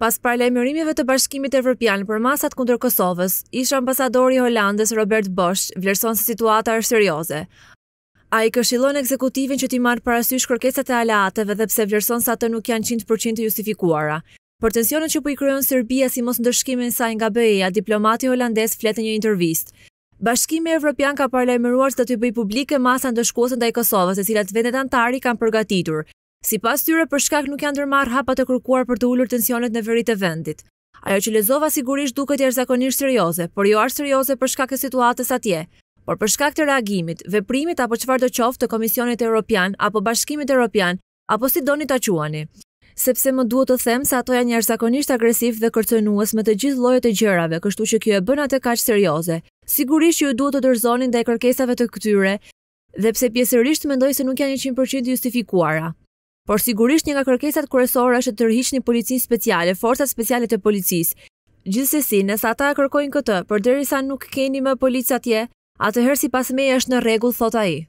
Pas paralajmërimeve të Bashkimit Evropian për masat kundër Kosovës, ish ambasadori i Holandës Robert Bosch vlerëson se situata është serioze. A i këshilon ekzekutivin që ti marë parasysh kërkesat e alateve dhe pse vlerëson sa të nuk janë 100% justifikuara. Për tensionën që për po i kryonë Serbia si mos ndëshkimin sa nga BEA, diplomati holandes fletë një intervist. Bashkimi Evropian ka parlemëruar së të të bëj publike masa ndëshkuosën dhe i Kosovës e cilat vendet antari kanë përgatitur, Si pas tyre, për shkak nuk janë dërmar hapat e kërkuar për të ullur tensionet në verit e vendit. Ajo që lezova sigurisht duket jërë zakonisht serioze, por jo arë serioze për shkak e situatës atje, por për shkak të reagimit, veprimit apo qëfar do qoftë të Komisionit Europian apo Bashkimit Europian, apo si doni të quani. Sepse më duhet të them se ato janë njërë zakonisht agresiv dhe kërcenuës me të gjithë lojët e gjërave, kështu që kjo e bëna të kaqë serioze. Sigurisht ju duhet të dërzonin dhe kërkesave të këtyre, dhe pse pjesërisht mendoj se nuk janë 100% justifikuara por sigurisht një nga kërkesat kërësore është të rrhiq një policin speciale, forcat speciale të policis. Gjithsesi, nësa ata kërkojnë këtë, për derisa sa nuk keni më policat je, atëherë si pas me është në regull, thota i.